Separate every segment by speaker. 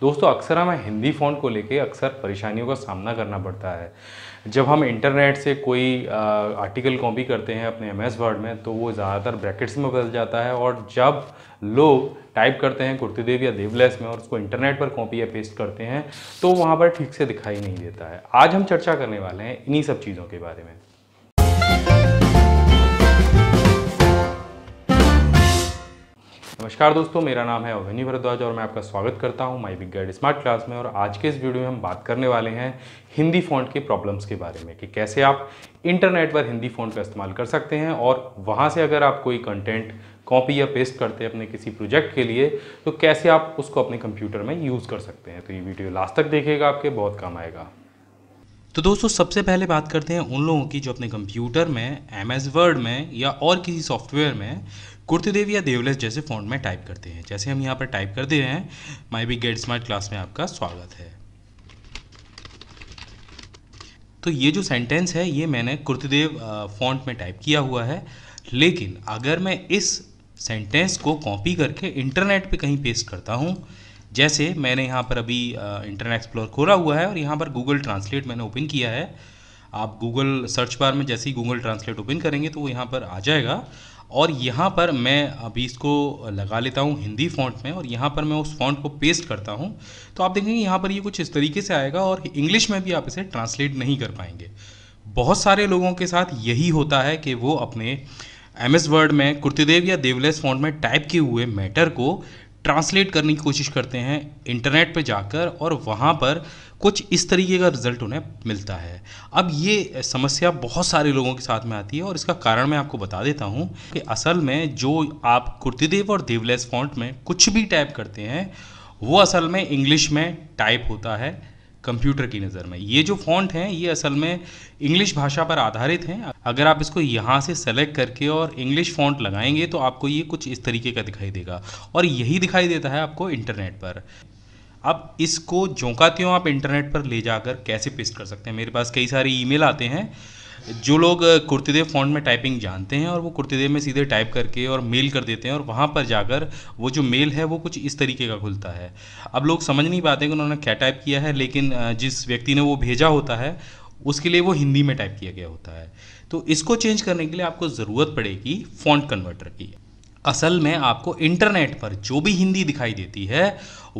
Speaker 1: दोस्तों अक्सर हमें हिंदी फ़ॉन्ट को लेके अक्सर परेशानियों का सामना करना पड़ता है जब हम इंटरनेट से कोई आ, आर्टिकल कॉपी करते हैं अपने एम एस वर्ड में तो वो ज़्यादातर ब्रैकेट्स में बदल जाता है और जब लोग टाइप करते हैं कुर्तीदेव या देवलेस में और उसको इंटरनेट पर कॉपी या पेस्ट करते हैं तो वहाँ पर ठीक से दिखाई नहीं देता है आज हम चर्चा करने वाले हैं इन्हीं सब चीज़ों के बारे में नमस्कार दोस्तों मेरा नाम है अभिनी भरद्वाज और मैं आपका स्वागत करता हूं my big guide smart class में और आज के इस वीडियो में हम बात करने वाले हैं हिंदी फ़ॉन्ट के प्रॉब्लम्स के बारे में कि कैसे आप इंटरनेट पर हिंदी फ़ॉन्ट का इस्तेमाल कर सकते हैं और वहां से अगर आप कोई कंटेंट कॉपी या पेस्ट करते हैं अपने किसी प्रोजेक्ट के लिए तो कैसे आप उसको अपने कंप्यूटर में यूज़ कर सकते हैं तो ये वीडियो लास्ट तक देखेगा आपके बहुत काम आएगा तो दोस्तों सबसे पहले बात करते हैं उन लोगों की जो अपने कंप्यूटर में एम एस वर्ड में या और किसी सॉफ्टवेयर में कुर्तीदेव या देवलेस जैसे फ़ॉन्ट में टाइप करते हैं जैसे हम यहाँ पर टाइप कर दे रहे हैं my B get smart class में आपका स्वागत है तो ये जो सेंटेंस है ये मैंने कुर्तीदेव फॉन्ट में टाइप किया हुआ है लेकिन अगर मैं इस सेंटेंस को कॉपी करके इंटरनेट पे कहीं पेस्ट करता हूँ जैसे मैंने यहाँ पर अभी इंटरनेट एक्सप्लोर खोला हुआ है और यहाँ पर गूगल ट्रांसलेट मैंने ओपन किया है आप गूगल सर्च बार में जैसे ही गूगल ट्रांसलेट ओपन करेंगे तो वो यहाँ पर आ जाएगा और यहाँ पर मैं अभी इसको लगा लेता हूँ हिंदी फॉन्ट में और यहाँ पर मैं उस फॉन्ट को पेस्ट करता हूँ तो आप देखेंगे यहाँ पर ये यह कुछ इस तरीके से आएगा और इंग्लिश में भी आप इसे ट्रांसलेट नहीं कर पाएंगे बहुत सारे लोगों के साथ यही होता है कि वो अपने एम एस वर्ड में कुर्तिदेव या देवलेस फॉन्ट में टाइप किए हुए मैटर को ट्रांसलेट करने की कोशिश करते हैं इंटरनेट पे जाकर और वहाँ पर कुछ इस तरीके का रिजल्ट उन्हें मिलता है अब ये समस्या बहुत सारे लोगों के साथ में आती है और इसका कारण मैं आपको बता देता हूँ कि असल में जो आप कुर्तीदेव और देवलेस फॉन्ट में कुछ भी टाइप करते हैं वो असल में इंग्लिश में टाइप होता है कंप्यूटर की नज़र में ये जो फॉन्ट हैं ये असल में इंग्लिश भाषा पर आधारित हैं अगर आप इसको यहाँ से सेलेक्ट करके और इंग्लिश फॉन्ट लगाएंगे तो आपको ये कुछ इस तरीके का दिखाई देगा और यही दिखाई देता है आपको इंटरनेट पर अब इसको जोंका क्यों आप इंटरनेट पर ले जाकर कैसे पेस्ट कर सकते हैं मेरे पास कई सारे ईमेल आते हैं जो लोग कुर्तीदेव फॉन्ट में टाइपिंग जानते हैं और वो कुर्तीदेव में सीधे टाइप करके और मेल कर देते हैं और वहाँ पर जाकर वो जो मेल है वो कुछ इस तरीके का खुलता है अब लोग समझ नहीं पाते कि उन्होंने क्या टाइप किया है लेकिन जिस व्यक्ति ने वो भेजा होता है उसके लिए वो हिंदी में टाइप किया गया होता है तो इसको चेंज करने के लिए आपको ज़रूरत पड़ेगी फॉन्ट कन्वर्टर की असल में आपको इंटरनेट पर जो भी हिंदी दिखाई देती है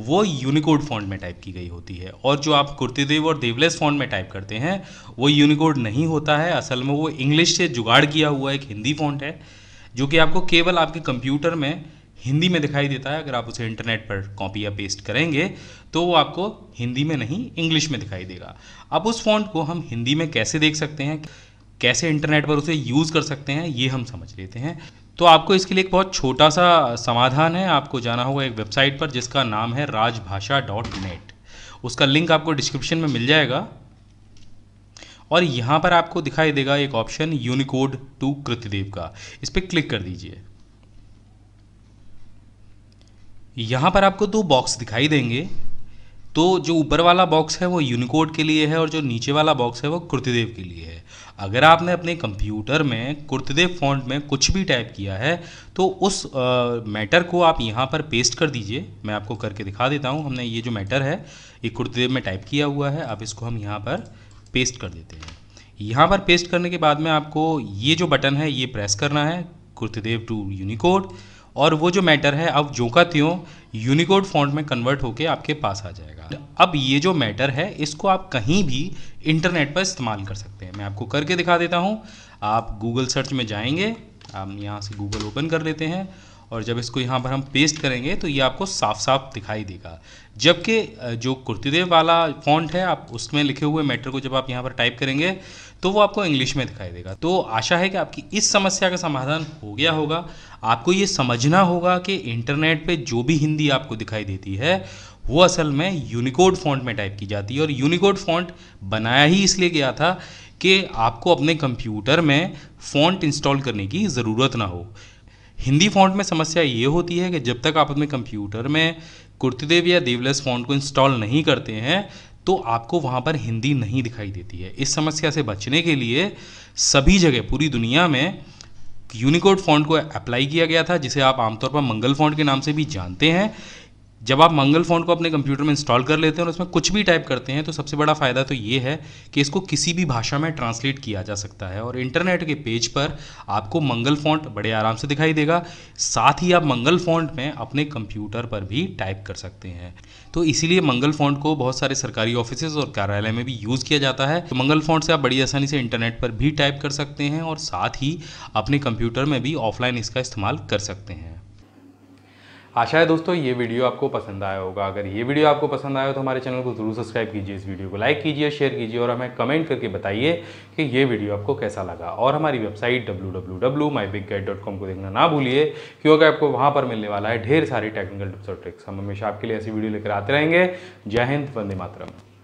Speaker 1: वो यूनिकोड फॉन्ट में टाइप की गई होती है और जो आप कुर्तीदेव और देवलेस फॉन्ट में टाइप करते हैं वो यूनिकोड नहीं होता है असल में वो इंग्लिश से जुगाड़ किया हुआ एक हिंदी फॉन्ट है जो कि आपको केवल आपके कंप्यूटर में हिंदी में दिखाई देता है अगर आप उसे इंटरनेट पर कॉपी या पेस्ट करेंगे तो वो आपको हिंदी में नहीं इंग्लिश में दिखाई देगा अब उस फॉन्ट को हम हिंदी में कैसे देख सकते हैं कैसे इंटरनेट पर उसे यूज़ कर सकते हैं ये हम समझ लेते हैं तो आपको इसके लिए एक बहुत छोटा सा समाधान है आपको जाना होगा एक वेबसाइट पर जिसका नाम है राजभाषा डॉट नेट उसका लिंक आपको डिस्क्रिप्शन में मिल जाएगा और यहाँ पर आपको दिखाई देगा एक ऑप्शन यूनिकोड टू कृतिदेव का इस पर क्लिक कर दीजिए यहाँ पर आपको दो बॉक्स दिखाई देंगे तो जो ऊपर वाला बॉक्स है वो यूनिकोड के लिए है और जो नीचे वाला बॉक्स है वो कुर्तदेव के लिए है अगर आपने अपने कंप्यूटर में कुर्तदेव फॉन्ट में कुछ भी टाइप किया है तो उस मैटर को आप यहाँ पर पेस्ट कर दीजिए मैं आपको करके दिखा देता हूँ हमने ये जो मैटर है ये कुर्तदेव में टाइप किया हुआ है आप इसको हम यहाँ पर पेस्ट कर देते हैं यहाँ पर पेस्ट करने के बाद में आपको ये जो बटन है ये प्रेस करना है कुर्तदेव टू यूनिकोड और वो जो मैटर है अब जो का त्यों यूनिकोड फॉन्ट में कन्वर्ट होकर आपके पास आ जाएगा अब ये जो मैटर है इसको आप कहीं भी इंटरनेट पर इस्तेमाल कर सकते हैं मैं आपको करके दिखा देता हूँ आप गूगल सर्च में जाएंगे आप यहाँ से गूगल ओपन कर लेते हैं और जब इसको यहाँ पर हम पेस्ट करेंगे तो ये आपको साफ साफ दिखाई देगा जबकि जो कुर्तीदेव वाला फॉन्ट है आप उसमें लिखे हुए मैटर को जब आप यहाँ पर टाइप करेंगे तो वो आपको इंग्लिश में दिखाई देगा तो आशा है कि आपकी इस समस्या का समाधान हो गया होगा आपको ये समझना होगा कि इंटरनेट पर जो भी हिंदी आपको दिखाई देती है वो असल में यूनिकोड फॉन्ट में टाइप की जाती है और यूनिकोड फॉन्ट बनाया ही इसलिए गया था कि आपको अपने कंप्यूटर में फॉन्ट इंस्टॉल करने की ज़रूरत ना हो हिंदी फॉन्ट में समस्या ये होती है कि जब तक आप अपने कंप्यूटर में कुर्तीदेव या देवलेस फॉन्ट को इंस्टॉल नहीं करते हैं तो आपको वहाँ पर हिंदी नहीं दिखाई देती है इस समस्या से बचने के लिए सभी जगह पूरी दुनिया में यूनिकोड फॉन्ट को अप्लाई किया गया था जिसे आप आमतौर पर मंगल फॉन्ट के नाम से भी जानते हैं जब आप मंगल फॉन्ट को अपने कंप्यूटर में इंस्टॉल कर लेते हैं और उसमें कुछ भी टाइप करते हैं तो सबसे बड़ा फ़ायदा तो ये है कि इसको किसी भी भाषा में ट्रांसलेट किया जा सकता है और इंटरनेट के पेज पर आपको मंगल फॉन्ट बड़े आराम से दिखाई देगा साथ ही आप मंगल फॉन्ट में अपने कंप्यूटर पर भी टाइप कर सकते हैं तो इसीलिए मंगल फॉन्ट को बहुत सारे सरकारी ऑफिस और कार्यालय में भी यूज़ किया जाता है तो मंगल फॉन्ट से आप बड़ी आसानी से इंटरनेट पर भी टाइप कर सकते हैं और साथ ही अपने कंप्यूटर में भी ऑफलाइन इसका इस्तेमाल कर सकते हैं आशा है दोस्तों ये वीडियो आपको पसंद आया होगा अगर ये वीडियो आपको पसंद आया हो तो हमारे चैनल को जरूर सब्सक्राइब कीजिए इस वीडियो को लाइक कीजिए शेयर कीजिए और हमें कमेंट करके बताइए कि ये वीडियो आपको कैसा लगा और हमारी वेबसाइट डब्ल्यू को देखना ना भूलिए क्योंकि आपको वहाँ पर मिलने वाला है ढेर सारी टेक्निकल टिप्स और ट्रिक्स हम हमेशा आपके लिए ऐसी वीडियो लेकर आते रहेंगे जय हिंद वंदे मातरम